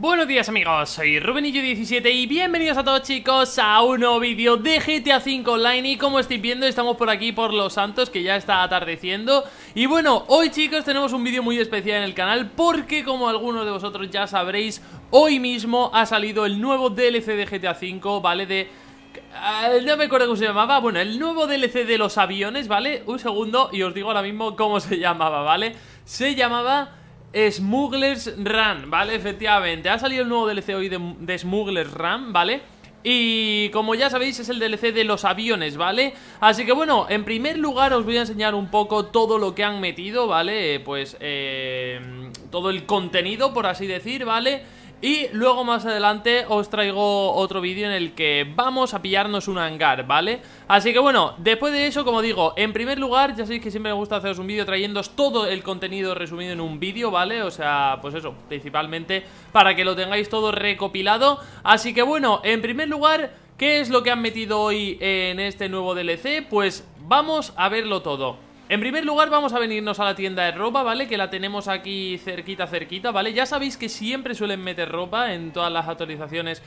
Buenos días amigos, soy Rubenillo17 y bienvenidos a todos chicos a un nuevo vídeo de GTA V Online Y como estoy viendo estamos por aquí por Los Santos que ya está atardeciendo Y bueno, hoy chicos tenemos un vídeo muy especial en el canal porque como algunos de vosotros ya sabréis Hoy mismo ha salido el nuevo DLC de GTA V, ¿vale? De eh, no me acuerdo cómo se llamaba Bueno, el nuevo DLC de los aviones, ¿vale? Un segundo y os digo ahora mismo cómo se llamaba, ¿vale? Se llamaba... Smugglers Run, ¿vale? Efectivamente, ha salido el nuevo DLC hoy de, Smugglers Run, ¿vale? Y como ya sabéis es el DLC de los aviones, ¿vale? Así que bueno, en primer lugar os voy a enseñar un poco todo lo que han metido, ¿vale? Pues eh, todo el contenido, por así decir, ¿vale? vale y luego más adelante os traigo otro vídeo en el que vamos a pillarnos un hangar, ¿vale? Así que bueno, después de eso, como digo, en primer lugar, ya sabéis que siempre me gusta haceros un vídeo trayéndos todo el contenido resumido en un vídeo, ¿vale? O sea, pues eso, principalmente para que lo tengáis todo recopilado. Así que bueno, en primer lugar, ¿qué es lo que han metido hoy en este nuevo DLC? Pues vamos a verlo todo. En primer lugar vamos a venirnos a la tienda de ropa, ¿vale? Que la tenemos aquí cerquita, cerquita, ¿vale? Ya sabéis que siempre suelen meter ropa en todas las actualizaciones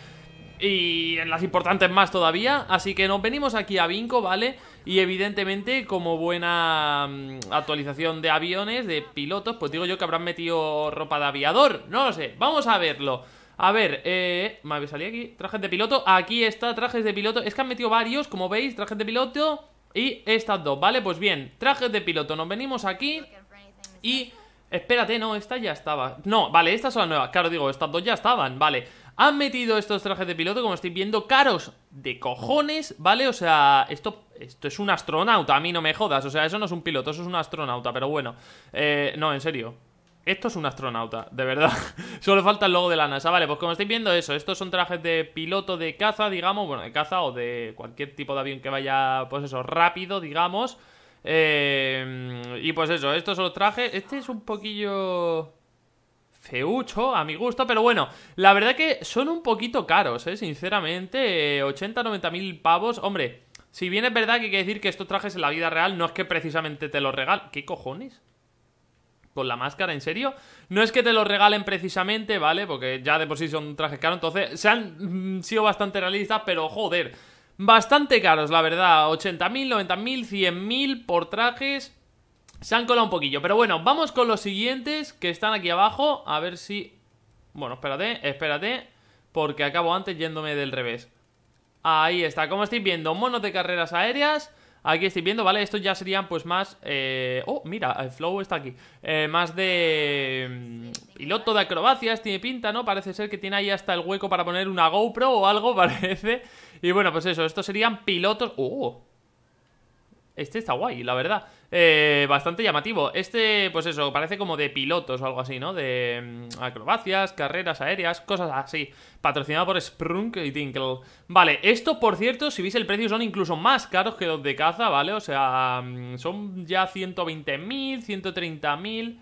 y en las importantes más todavía. Así que nos venimos aquí a Vinco, ¿vale? Y evidentemente, como buena mm, actualización de aviones, de pilotos, pues digo yo que habrán metido ropa de aviador. No lo sé, vamos a verlo. A ver, eh, me salido aquí, trajes de piloto. Aquí está, trajes de piloto. Es que han metido varios, como veis, traje de piloto. Y estas dos, ¿vale? Pues bien, trajes de piloto, nos venimos aquí y... Espérate, no, esta ya estaba No, vale, estas son las nuevas, claro, digo, estas dos ya estaban, vale Han metido estos trajes de piloto, como estoy viendo, caros de cojones, ¿vale? O sea, esto, esto es un astronauta, a mí no me jodas O sea, eso no es un piloto, eso es un astronauta, pero bueno eh, No, en serio esto es un astronauta, de verdad. Solo falta el logo de la NASA. Vale, pues como estáis viendo eso, estos son trajes de piloto de caza, digamos, bueno, de caza o de cualquier tipo de avión que vaya, pues eso, rápido, digamos. Eh, y pues eso, estos son los trajes. Este es un poquillo feucho a mi gusto, pero bueno, la verdad que son un poquito caros, ¿eh? sinceramente, 80-90 eh, mil pavos, hombre, si bien es verdad que hay que decir que estos trajes en la vida real no es que precisamente te los regal. ¿qué cojones? con la máscara, en serio. No es que te lo regalen precisamente, ¿vale? Porque ya de por sí son trajes caros, entonces se han mm, sido bastante realistas, pero joder, bastante caros, la verdad. 80.000, 90.000, 100.000 por trajes. Se han colado un poquillo, pero bueno, vamos con los siguientes que están aquí abajo, a ver si... Bueno, espérate, espérate, porque acabo antes yéndome del revés. Ahí está, como estáis viendo, monos de carreras aéreas Aquí estoy viendo, ¿vale? Estos ya serían pues más... Eh, oh, mira, el flow está aquí. Eh, más de... Mm, piloto de acrobacias, tiene pinta, ¿no? Parece ser que tiene ahí hasta el hueco para poner una GoPro o algo, parece. Y bueno, pues eso, estos serían pilotos... ¡Oh! Este está guay, la verdad eh, bastante llamativo. Este, pues eso, parece como de pilotos o algo así, ¿no? De mm, acrobacias, carreras aéreas, cosas así. Patrocinado por Sprunk y Tinkle. Vale, esto, por cierto, si veis el precio, son incluso más caros que los de caza, ¿vale? O sea, mm, son ya 120.000, 130.000...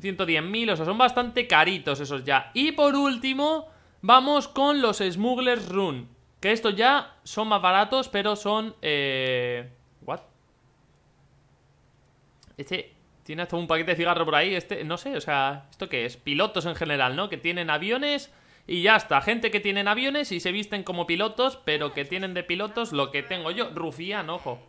110.000, o sea, son bastante caritos esos ya. Y por último, vamos con los Smugglers Run. Que estos ya son más baratos, pero son... Eh este tiene hasta un paquete de cigarro por ahí. Este, no sé, o sea, ¿esto qué es? Pilotos en general, ¿no? Que tienen aviones y ya está. Gente que tienen aviones y se visten como pilotos, pero que tienen de pilotos lo que tengo yo. Rufián, ojo.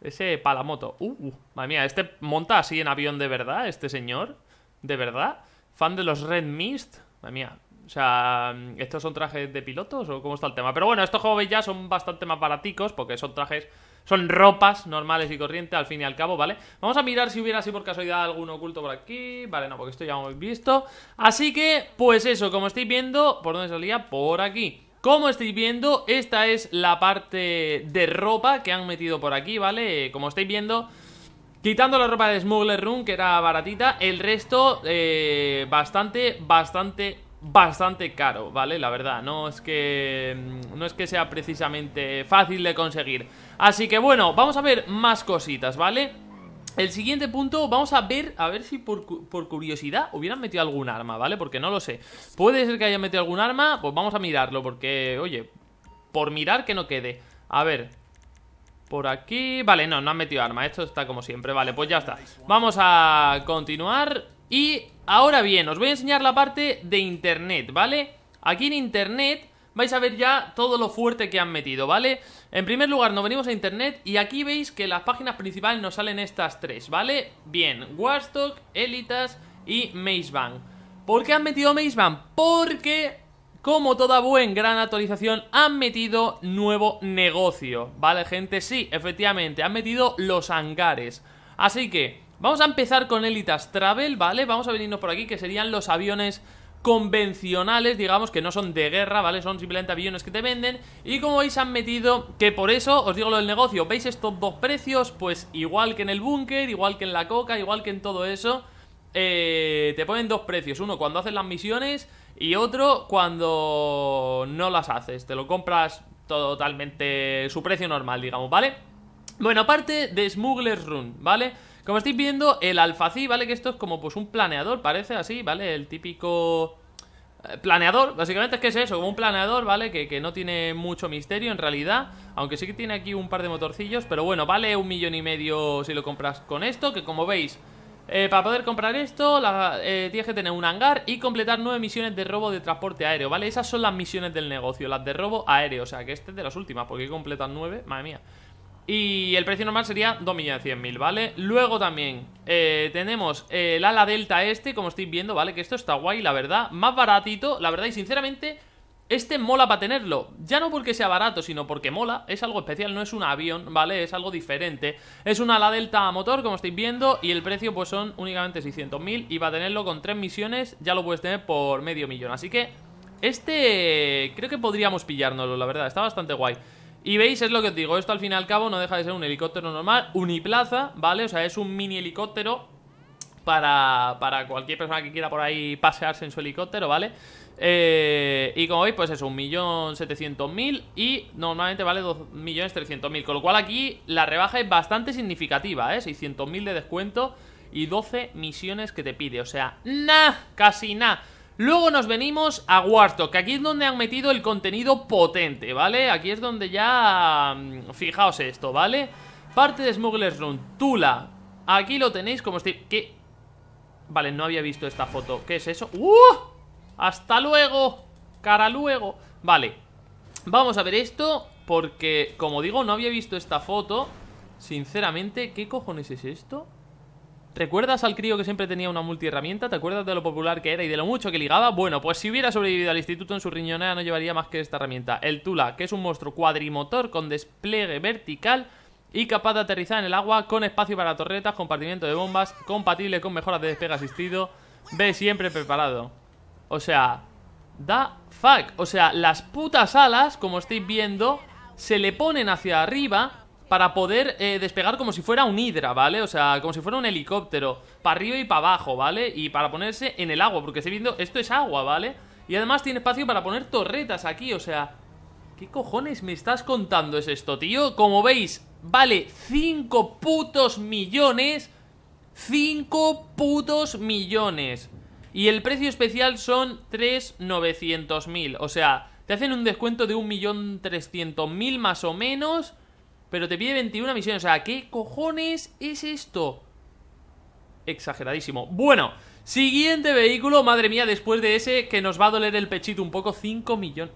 Ese palamoto. Uh, uh madre mía, este monta así en avión de verdad, este señor. ¿De verdad? ¿Fan de los Red Mist? Madre mía. O sea, ¿estos son trajes de pilotos o cómo está el tema? Pero bueno, estos juegos ya son bastante más baraticos porque son trajes son ropas normales y corrientes, al fin y al cabo, ¿vale? Vamos a mirar si hubiera así por casualidad algún oculto por aquí. Vale, no, porque esto ya lo hemos visto. Así que, pues eso, como estáis viendo, ¿por dónde salía? Por aquí. Como estáis viendo, esta es la parte de ropa que han metido por aquí, ¿vale? Como estáis viendo... Quitando la ropa de Smuggler Room, que era baratita, el resto eh, bastante, bastante bastante caro, ¿vale? La verdad, no es que mm, no es que sea precisamente fácil de conseguir. Así que bueno, vamos a ver más cositas, ¿vale? El siguiente punto, vamos a ver, a ver si por, por, curiosidad hubieran metido algún arma, ¿vale? Porque no lo sé. Puede ser que hayan metido algún arma, pues vamos a mirarlo, porque, oye, por mirar que no quede. A ver, por aquí... Vale, no, no han metido arma, esto está como siempre, vale, pues ya está. Vamos a continuar y ahora bien, os voy a enseñar la parte de internet, ¿vale? Aquí en internet vais a ver ya todo lo fuerte que han metido, ¿vale? En primer lugar, nos venimos a internet y aquí veis que las páginas principales nos salen estas tres, ¿vale? Bien, Warstock, Elitas y Mazebank. ¿Por qué han metido Mazebank? Porque, como toda buena gran actualización, han metido nuevo negocio, ¿vale, gente? Sí, efectivamente, han metido los hangares. Así que, Vamos a empezar con Elitas Travel, ¿vale? Vamos a venirnos por aquí, que serían los aviones convencionales, digamos, que no son de guerra, ¿vale? Son simplemente aviones que te venden. Y como veis, han metido, que por eso, os digo lo del negocio, ¿veis estos dos precios? Pues igual que en el búnker, igual que en la coca, igual que en todo eso, eh, te ponen dos precios. Uno cuando haces las misiones y otro cuando no las haces. Te lo compras totalmente su precio normal, digamos, ¿vale? Bueno, aparte de Smuggler's Run, ¿vale? vale como estáis viendo, el alfací, ¿vale? Que esto es como pues un planeador, parece así, ¿vale? El típico eh, planeador, básicamente es que es eso, como un planeador, ¿vale? Que, no tiene mucho misterio en realidad, aunque sí que tiene aquí un par de motorcillos, pero bueno, vale un millón y medio si lo compras con esto, que como veis, eh, para poder comprar esto la, eh, tienes que tener un hangar y completar nueve misiones de robo de transporte aéreo, ¿vale? Esas son las misiones del negocio, las de robo aéreo, o sea que este es de las últimas, porque completan nueve, madre mía. Y el precio normal sería 2.100.000, ¿vale? Luego también eh, tenemos eh, el ala delta este, como estáis viendo, ¿vale? Que esto está guay, la verdad Más baratito, la verdad, y sinceramente Este mola para tenerlo Ya no porque sea barato, sino porque mola Es algo especial, no es un avión, ¿vale? Es algo diferente Es un ala delta motor, como estáis viendo Y el precio pues son únicamente 600.000 Y va a tenerlo con tres misiones ya lo puedes tener por medio millón Así que este creo que podríamos pillárnoslo, la verdad Está bastante guay y veis, es lo que os digo, esto al fin y al cabo no deja de ser un helicóptero normal, uniplaza, ¿vale? O sea, es un mini helicóptero para, cualquier persona que quiera por ahí pasearse en su helicóptero, ¿vale? Eh, y como veis, pues es 1.700.000 y normalmente vale 2.300.000, con lo cual aquí la rebaja es bastante significativa, ¿eh? 600.000 de descuento y 12 misiones que te pide, o sea, nada, casi nada. Luego nos venimos a Warstock, que aquí es donde han metido el contenido potente, ¿vale? Aquí es donde ya... Mm, fijaos esto, ¿vale? Parte de Smuggler's Run, Tula. Aquí lo tenéis como este ¿Qué? Vale, no había visto esta foto. ¿Qué es eso? ¡Uh! ¡Hasta luego! ¡Cara luego! Vale. Vamos a ver esto, porque, como digo, no había visto esta foto. Sinceramente, ¿qué cojones es esto? ¿Recuerdas al crío que siempre tenía una multiherramienta? ¿Te acuerdas de lo popular que era y de lo mucho que ligaba? Bueno, pues si hubiera sobrevivido al instituto en su riñonera no llevaría más que esta herramienta. El Tula, que es un monstruo cuadrimotor con despliegue vertical y capaz de aterrizar en el agua con espacio para torretas, compartimiento de bombas, compatible con mejoras de despegue asistido. Ve siempre preparado. O sea, da fuck. O sea, las putas alas, como estáis viendo, se le ponen hacia arriba para poder eh, despegar como si fuera un hidra, ¿vale? O sea, como si fuera un helicóptero, para arriba y para abajo, ¿vale? Y para ponerse en el agua, porque estoy viendo, esto es agua, ¿vale? Y además tiene espacio para poner torretas aquí, o sea... ¿Qué cojones me estás contando es esto, tío? Como veis, vale 5 putos millones... 5 putos millones. Y el precio especial son 3.900.000. O sea, te hacen un descuento de 1.300.000 más o menos. Pero te pide 21 misiones. O sea, ¿qué cojones es esto? Exageradísimo. Bueno, siguiente vehículo. Madre mía, después de ese que nos va a doler el pechito un poco. 5 millones.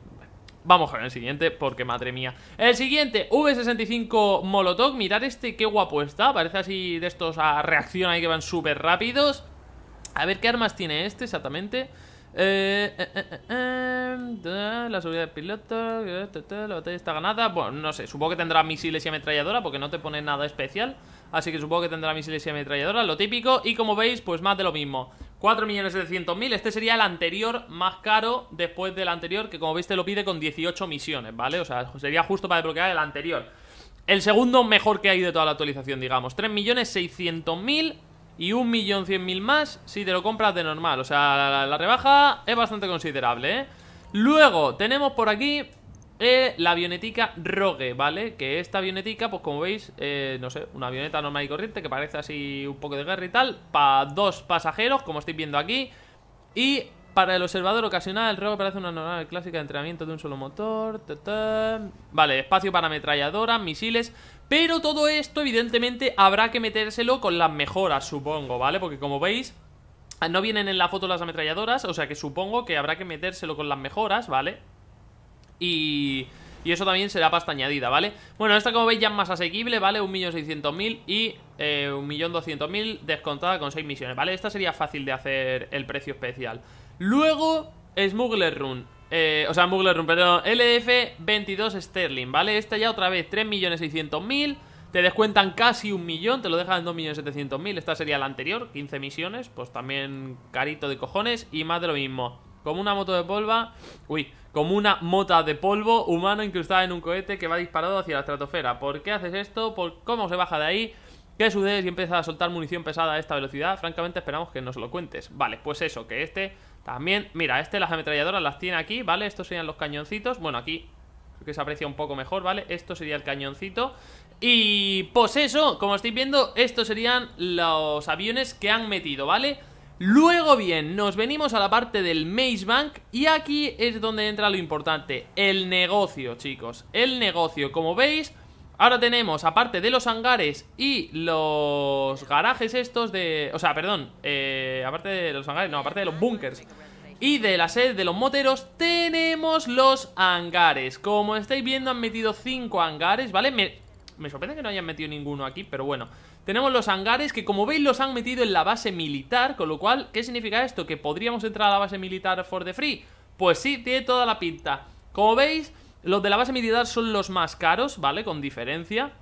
Vamos con el siguiente, porque madre mía El siguiente, V65 Molotov Mirad este, qué guapo está Parece así de estos a reacción ahí que van súper rápidos A ver qué armas tiene este exactamente eh, eh, eh, em, la seguridad del piloto. La batalla está ganada. Bueno, no sé. Supongo que tendrá misiles y ametralladora porque no te pone nada especial. Así que supongo que tendrá misiles y ametralladora, lo típico. Y como veis, pues más de lo mismo. 4.700.000. Este sería el anterior más caro después del anterior, que como veis te lo pide con 18 misiones, ¿vale? O sea, sería justo para desbloquear el anterior. El segundo mejor que hay de toda la actualización, digamos. 3.600.000 y un millón cien mil más si te lo compras de normal. O sea, la, rebaja es bastante considerable, ¿eh? Luego tenemos por aquí eh, la avionetica Rogue, ¿vale? Que esta avionetica, pues como veis, eh, no sé, una avioneta normal y corriente que parece así un poco de guerra y tal, para dos pasajeros, como estáis viendo aquí. Y para el observador ocasional, el ruego parece una normal clásica de entrenamiento de un solo motor. Vale, espacio para ametralladoras, misiles. Pero todo esto, evidentemente, habrá que metérselo con las mejoras, supongo, ¿vale? Porque como veis, no vienen en la foto las ametralladoras, o sea que supongo que habrá que metérselo con las mejoras, ¿vale? Y... Y eso también será pasta añadida, ¿vale? Bueno, esta como veis ya es más asequible, ¿vale? 1.600.000 y 1.200.000 eh, descontada con 6 misiones, ¿vale? Esta sería fácil de hacer el precio especial. Luego, Smuggler Run. Eh, o sea, Smuggler Run, perdón. LF 22 Sterling, ¿vale? Esta ya otra vez 3.600.000. Te descuentan casi un millón, te lo dejan en 2.700.000. Esta sería la anterior, 15 misiones. Pues también carito de cojones y más de lo mismo. Como una moto de polva. Uy, como una mota de polvo humano incrustada en un cohete que va disparado hacia la estratosfera. ¿Por qué haces esto? cómo se baja de ahí? ¿Qué sucede si empieza a soltar munición pesada a esta velocidad? Francamente esperamos que nos lo cuentes. Vale, pues eso, que este también... Mira, este las ametralladoras las tiene aquí, ¿vale? Estos serían los cañoncitos. Bueno, aquí que se aprecia un poco mejor, ¿vale? Esto sería el cañoncito. Y pues eso, como estáis viendo, estos serían los aviones que han metido, ¿vale? vale Luego bien, nos venimos a la parte del Maze Bank y aquí es donde entra lo importante, el negocio, chicos, el negocio. Como veis, ahora tenemos, aparte de los hangares y los garajes estos de... O sea, perdón, eh, aparte de los hangares, no, aparte de los bunkers y de la sede de los moteros tenemos los hangares. Como estáis viendo han metido 5 hangares, ¿vale? Me, me sorprende que no hayan metido ninguno aquí, pero bueno... Tenemos los hangares que como veis los han metido en la base militar, con lo cual, ¿qué significa esto? ¿Que podríamos entrar a la base militar for the free? Pues sí, tiene toda la pinta. Como veis, los de la base militar son los más caros, ¿vale? Con diferencia.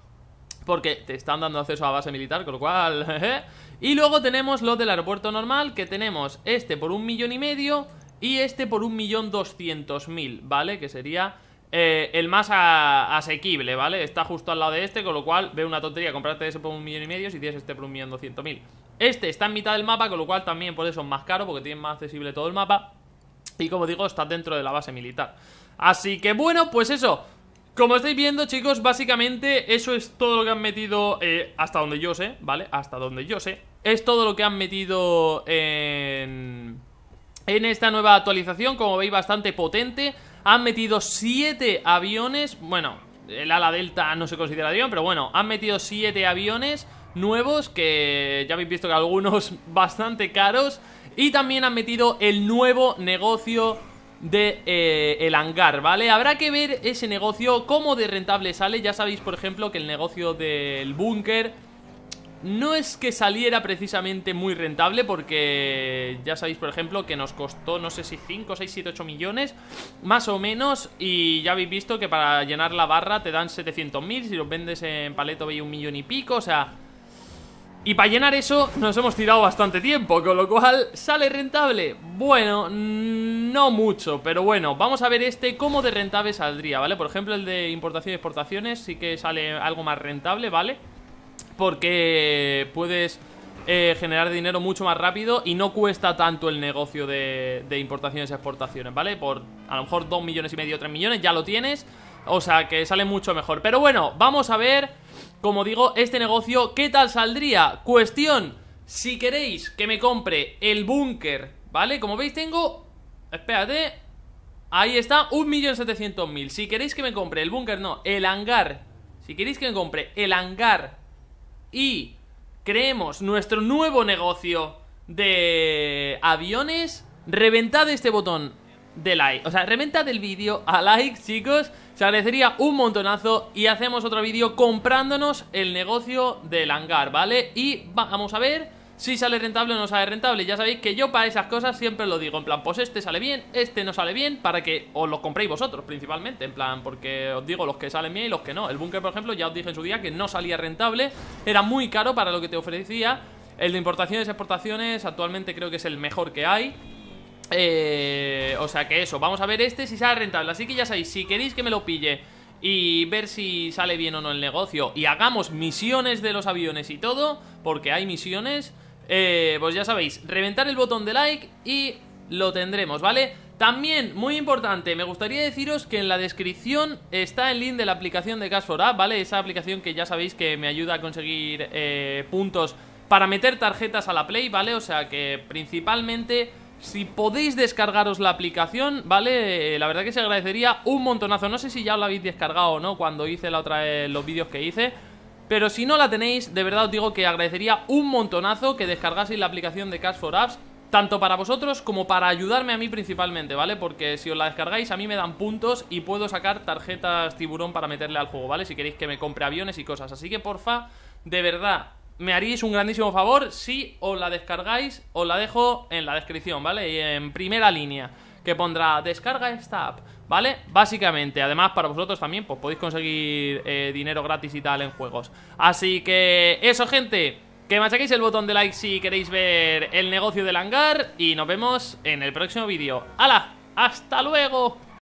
Porque te están dando acceso a la base militar, con lo cual... y luego tenemos los del aeropuerto normal, que tenemos este por un millón y medio y este por un millón doscientos mil, ¿vale? Que sería eh, el más asequible, ¿vale? Está justo al lado de este, con lo cual ve una tontería comprarte ese por un millón y medio si tienes este por un millón doscientos mil. Este está en mitad del mapa, con lo cual también por eso es más caro, porque tiene más accesible todo el mapa. Y como digo, está dentro de la base militar. Así que bueno, pues eso. Como estáis viendo, chicos, básicamente eso es todo lo que han metido, eh, hasta donde yo sé, ¿vale? Hasta donde yo sé. Es todo lo que han metido en... En esta nueva actualización, como veis, bastante potente han metido 7 aviones, bueno, el ala delta no se considera avión, pero bueno, han metido 7 aviones nuevos, que ya habéis visto que algunos bastante caros, y también han metido el nuevo negocio de eh, el hangar, ¿vale? Habrá que ver ese negocio, cómo de rentable sale, ya sabéis por ejemplo que el negocio del búnker no es que saliera precisamente muy rentable porque ya sabéis, por ejemplo, que nos costó no sé si 5, 6, 7, 8 millones, más o menos, y ya habéis visto que para llenar la barra te dan 700.000, si los vendes en paleto veis un millón y pico, o sea... Y para llenar eso nos hemos tirado bastante tiempo, con lo cual sale rentable. Bueno, mm, no mucho, pero bueno, vamos a ver este cómo de rentable saldría, ¿vale? Por ejemplo, el de importación y exportaciones sí que sale algo más rentable, ¿vale? vale porque puedes eh, generar dinero mucho más rápido y no cuesta tanto el negocio de, importaciones y exportaciones, ¿vale? Por a lo mejor 2 millones y medio, 3 millones, ya lo tienes. O sea, que sale mucho mejor. Pero bueno, vamos a ver, como digo, este negocio, ¿qué tal saldría? Cuestión, si queréis que me compre el búnker, ¿vale? Como veis tengo... Espérate. Ahí está, 1.700.000. Si queréis que me compre el búnker, no, el hangar. Si queréis que me compre el hangar y creemos nuestro nuevo negocio de aviones, reventad este botón de like. O sea, reventad el vídeo a like, chicos. Se agradecería un montonazo y hacemos otro vídeo comprándonos el negocio del hangar, ¿vale? Y vamos a ver si sale rentable o no sale rentable. Ya sabéis que yo para esas cosas siempre lo digo, en plan, pues este sale bien, este no sale bien, para que os lo compréis vosotros principalmente, en plan, porque os digo los que salen bien y los que no. El búnker, por ejemplo, ya os dije en su día que no salía rentable, era muy caro para lo que te ofrecía. El de importaciones y exportaciones actualmente creo que es el mejor que hay. Eh, o sea que eso, vamos a ver este si sale rentable. Así que ya sabéis, si queréis que me lo pille y ver si sale bien o no el negocio y hagamos misiones de los aviones y todo, porque hay misiones... Eh, pues ya sabéis, reventar el botón de like y lo tendremos, ¿vale? También, muy importante, me gustaría deciros que en la descripción está el link de la aplicación de Cash App, ¿vale? Esa aplicación que ya sabéis que me ayuda a conseguir eh, puntos para meter tarjetas a la Play, ¿vale? O sea que principalmente... Si podéis descargaros la aplicación, ¿vale? Eh, la verdad que se agradecería un montonazo. No sé si ya lo habéis descargado o no cuando hice la otra los vídeos que hice. Pero si no la tenéis, de verdad os digo que agradecería un montonazo que descargaseis la aplicación de Cash for Apps tanto para vosotros como para ayudarme a mí principalmente, ¿vale? Porque si os la descargáis a mí me dan puntos y puedo sacar tarjetas tiburón para meterle al juego, ¿vale? Si queréis que me compre aviones y cosas. Así que porfa, de verdad, me haréis un grandísimo favor si os la descargáis, os la dejo en la descripción, ¿vale? Y en primera línea que pondrá descarga esta app, ¿vale? Básicamente, además para vosotros también, pues podéis conseguir eh, dinero gratis y tal en juegos. Así que eso, gente. Que machaquéis el botón de like si queréis ver el negocio del hangar y nos vemos en el próximo vídeo. ¡Hala! ¡Hasta luego!